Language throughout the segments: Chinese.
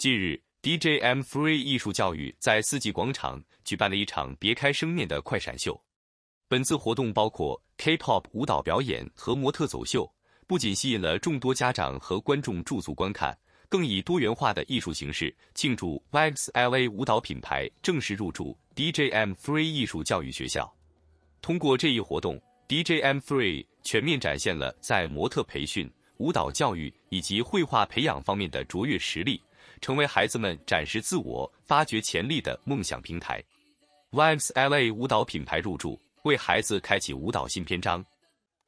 近日，D J M Free 艺术教育在四季广场举办了一场别开生面的快闪秀。本次活动包括 K-pop 舞蹈表演和模特走秀，不仅吸引了众多家长和观众驻足观看，更以多元化的艺术形式庆祝 v e s l a 舞蹈品牌正式入驻 D J M Free 艺术教育学校。通过这一活动，D J M Free 全面展现了在模特培训。舞蹈教育以及绘画培养方面的卓越实力，成为孩子们展示自我、发掘潜力的梦想平台。Vibes LA 舞蹈品牌入驻，为孩子开启舞蹈新篇章。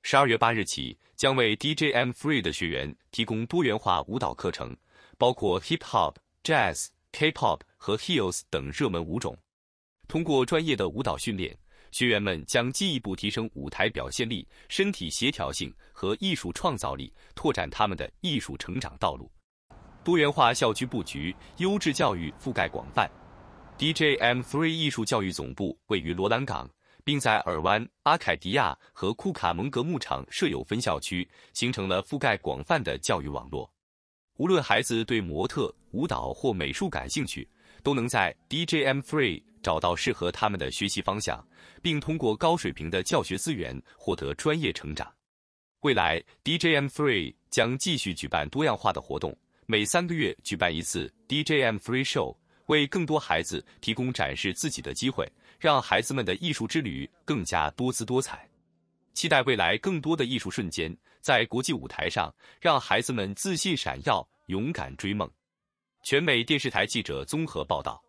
十二月八日起，将为 DJM Free 的学员提供多元化舞蹈课程，包括 Hip Hop、Jazz、K-pop 和 h e e l s 等热门舞种。通过专业的舞蹈训练。学员们将进一步提升舞台表现力、身体协调性和艺术创造力，拓展他们的艺术成长道路。多元化校区布局，优质教育覆盖广泛。D J M Three 艺术教育总部位于罗兰港，并在尔湾、阿凯迪亚和库卡蒙格牧场设有分校区，形成了覆盖广泛的教育网络。无论孩子对模特、舞蹈或美术感兴趣，都能在 D J M Three。找到适合他们的学习方向，并通过高水平的教学资源获得专业成长。未来，D J M Free 将继续举办多样化的活动，每三个月举办一次 D J M Free Show，为更多孩子提供展示自己的机会，让孩子们的艺术之旅更加多姿多彩。期待未来更多的艺术瞬间在国际舞台上，让孩子们自信闪耀，勇敢追梦。全美电视台记者综合报道。